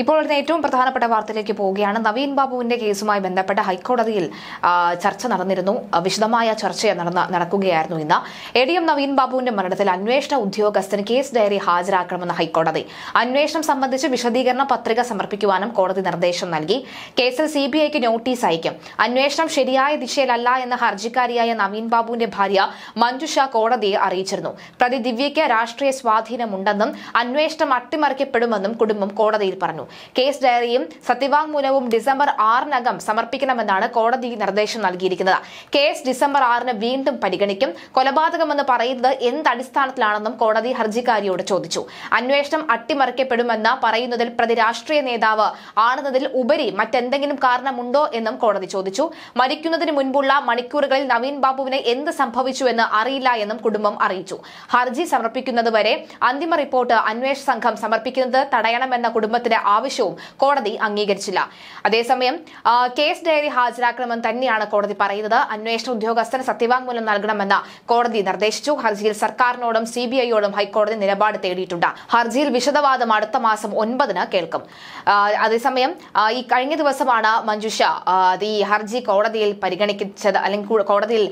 ഇപ്പോൾ വരുന്ന ഏറ്റവും പ്രധാനപ്പെട്ട വാർത്തയിലേക്ക് പോവുകയാണ് നവീൻ ബാബുവിന്റെ കേസുമായി ബന്ധപ്പെട്ട ഹൈക്കോടതിയിൽ ചർച്ച നടന്നിരുന്നു വിശദമായ ചർച്ച നടക്കുകയായിരുന്നു ഇന്ന് എ ഡി എം നവീൻ ബാബുവിന്റെ മരണത്തിൽ അന്വേഷണ ഉദ്യോഗസ്ഥന് കേസ് ഡയറി ഹാജരാക്കണമെന്ന് ഹൈക്കോടതി അന്വേഷണം സംബന്ധിച്ച് വിശദീകരണ പത്രിക സമർപ്പിക്കുവാനും കോടതി നിർദ്ദേശം നൽകി കേസിൽ സി ബി ഐക്ക് നോട്ടീസ് അയക്കും അന്വേഷണം ശരിയായ ദിശയിലല്ല എന്ന ഹർജിക്കാരിയായ നവീൻ ബാബുവിന്റെ ഭാര്യ മഞ്ജുഷ കോടതിയെ അറിയിച്ചിരുന്നു പ്രതി ദിവ്യയ്ക്ക് രാഷ്ട്രീയ സ്വാധീനമുണ്ടെന്നും അന്വേഷണം അട്ടിമറിക്കപ്പെടുമെന്നും കുടുംബം കോടതിയിൽ പറഞ്ഞു പറഞ്ഞു കേസ് ഡയറിയും സത്യവാങ്മൂലവും ഡിസംബർ ആറിനകം സമർപ്പിക്കണമെന്നാണ് കോടതി നിർദ്ദേശം നൽകിയിരിക്കുന്നത് കേസ് ഡിസംബർ ആറിന് വീണ്ടും പരിഗണിക്കും കൊലപാതകമെന്ന് പറയുന്നത് എന്ത് അടിസ്ഥാനത്തിലാണെന്നും കോടതി ഹർജിക്കാരിയോട് ചോദിച്ചു അന്വേഷണം അട്ടിമറിക്കപ്പെടുമെന്ന പറയുന്നതിൽ പ്രതി രാഷ്ട്രീയ നേതാവ് ആണെന്നതിൽ ഉപരി മറ്റെന്തെങ്കിലും കാരണമുണ്ടോ എന്നും കോടതി ചോദിച്ചു മരിക്കുന്നതിന് മുൻപുള്ള മണിക്കൂറുകളിൽ നവീൻ ബാബുവിനെ എന്ത് സംഭവിച്ചു എന്ന് അറിയില്ല എന്നും കുടുംബം അറിയിച്ചു ഹർജി സമർപ്പിക്കുന്നതുവരെ അന്തിമ റിപ്പോർട്ട് അന്വേഷണ സംഘം സമർപ്പിക്കുന്നത് തടയണമെന്ന കുടുംബത്തിന്റെ ആവശ്യവും കോടതി അംഗീകരിച്ചില്ല അതേസമയം കേസ് ഡയറി ഹാജരാക്കണമെന്ന് തന്നെയാണ് കോടതി പറയുന്നത് അന്വേഷണ ഉദ്യോഗസ്ഥന് സത്യവാങ്മൂലം നൽകണമെന്ന് കോടതി നിർദ്ദേശിച്ചു ഹർജിയിൽ സർക്കാരിനോടും സി ബി ഐയോടും ഹൈക്കോടതി നിലപാട് തേടിയിട്ടുണ്ട് ഹർജിയിൽ വിശദവാദം അടുത്ത മാസം ഒൻപതിന് കേൾക്കും അതേസമയം ഈ കഴിഞ്ഞ ദിവസമാണ് മഞ്ജുഷ ഈ ഹർജി കോടതിയിൽ പരിഗണിച്ചത് അല്ലെങ്കിൽ കോടതിയിൽ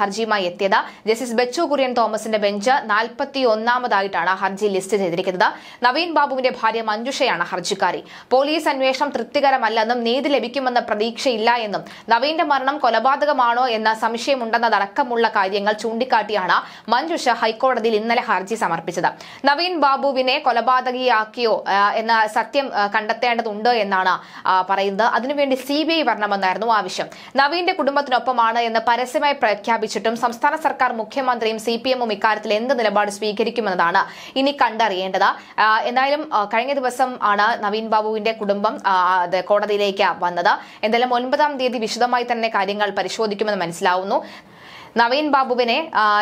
ഹർജിയുമായി എത്തിയത് ജസ്റ്റിസ് ബച്ചു കുര്യൻ തോമസിന്റെ ബെഞ്ച് നാൽപ്പത്തി ഒന്നാമതായിട്ടാണ് ഹർജി ലിസ്റ്റ് ചെയ്തിരിക്കുന്നത് നവീൻ ബാബുവിന്റെ ഭാര്യ മഞ്ജുഷയാണ് ഹർജിക്കാർ അധികാരി പോലീസ് അന്വേഷണം തൃപ്തികരമല്ലെന്നും നീതി ലഭിക്കുമെന്ന പ്രതീക്ഷയില്ല എന്നും നവീന്റെ മരണം കൊലപാതകമാണോ എന്ന സംശയമുണ്ടെന്നതടക്കമുള്ള കാര്യങ്ങൾ ചൂണ്ടിക്കാട്ടിയാണ് മഞ്ജുഷ ഹൈക്കോടതിയിൽ ഇന്നലെ ഹർജി സമർപ്പിച്ചത് നവീൻ ബാബുവിനെ കൊലപാതകിയാക്കിയോ എന്ന സത്യം കണ്ടെത്തേണ്ടതുണ്ടോ എന്നാണ് പറയുന്നത് അതിനുവേണ്ടി സി ബി ഐ വരണമെന്നായിരുന്നു ആവശ്യം നവീന്റെ കുടുംബത്തിനൊപ്പമാണ് എന്ന് പരസ്യമായി പ്രഖ്യാപിച്ചിട്ടും സംസ്ഥാന സർക്കാർ മുഖ്യമന്ത്രിയും സി പി എമ്മും ഇക്കാര്യത്തിൽ എന്ത് നിലപാട് സ്വീകരിക്കുമെന്നതാണ് ഇനി കണ്ടറിയേണ്ടത് എന്തായാലും കഴിഞ്ഞ ദിവസം ആണ് നവീൻ ബാബുവിന്റെ കുടുംബം കോടതിയിലേക്ക് വന്നത് എന്തായാലും ഒൻപതാം തീയതി വിശദമായി തന്നെ കാര്യങ്ങൾ പരിശോധിക്കുമെന്ന് മനസ്സിലാവുന്നു നവീൻ ബാബുവിനെ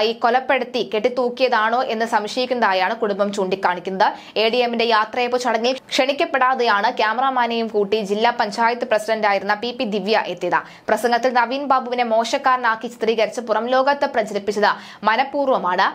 ഈ കൊലപ്പെടുത്തി കെട്ടിത്തൂക്കിയതാണോ എന്ന് സംശയിക്കുന്നതായാണ് കുടുംബം ചൂണ്ടിക്കാണിക്കുന്നത് എ ഡി എമ്മിന്റെ യാത്രയപ്പ് ചടങ്ങിൽ ക്ഷണിക്കപ്പെടാതെയാണ് ക്യാമറാമാനെയും കൂട്ടി ജില്ലാ പഞ്ചായത്ത് പ്രസിഡന്റായിരുന്ന പി പി ദിവ്യ എത്തിയത് പ്രസംഗത്തിൽ നവീൻ ബാബുവിനെ മോശക്കാരനാക്കി ചിത്രീകരിച്ച് പുറം ലോകത്ത് പ്രചരിപ്പിച്ചത് മനഃപൂർവ്വമാണ്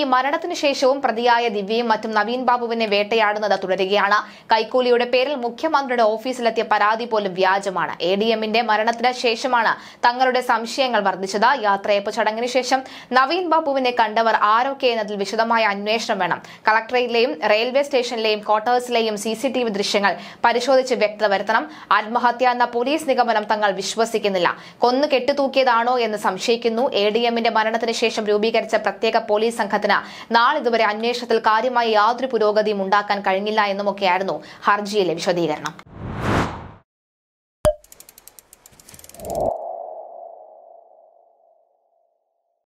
ഈ മരണത്തിന് ശേഷവും പ്രതിയായ ദിവ്യയും മറ്റും നവീൻ ബാബുവിനെ വേട്ടയാടുന്നത് തുടരുകയാണ് കൈക്കൂലിയുടെ പേരിൽ മുഖ്യമന്ത്രിയുടെ ഓഫീസിലെത്തിയ പരാതി പോലും വ്യാജമാണ് എ ഡി എമ്മിന്റെ മരണത്തിന് ശേഷമാണ് തങ്ങളുടെ സംശയങ്ങൾ വർദ്ധിച്ചത് യാത്രയപ്പ് ചടങ്ങിന് ശേഷം നവീൻ ബാബുവിനെ കണ്ടവർ ആരൊക്കെ എന്നതിൽ വിശദമായ അന്വേഷണം വേണം കളക്ടറേറ്റിലെയും റെയിൽവേ സ്റ്റേഷനിലെയും ക്വാർട്ടേഴ്സിലെയും സി സി ടി വി ദൃശ്യങ്ങൾ പരിശോധിച്ച് വ്യക്തത വരുത്തണം ആത്മഹത്യ എന്ന പോലീസ് നിഗമനം തങ്ങൾ വിശ്വസിക്കുന്നില്ല കൊന്നു കെട്ടിത്തൂക്കിയതാണോ എന്ന് സംശയിക്കുന്നു എ ഡി എമ്മിന്റെ മരണത്തിന് ശേഷം രൂപീകരിച്ച പ്രത്യേക പോലീസ് സംഘത്തിന് നാളെ ഇതുവരെ അന്വേഷണത്തിൽ കാര്യമായ യാതൊരു പുരോഗതിയും ഉണ്ടാക്കാൻ കഴിഞ്ഞില്ല എന്നുമൊക്കെയായിരുന്നു ഹർജിയിലെ വിശദീകരണം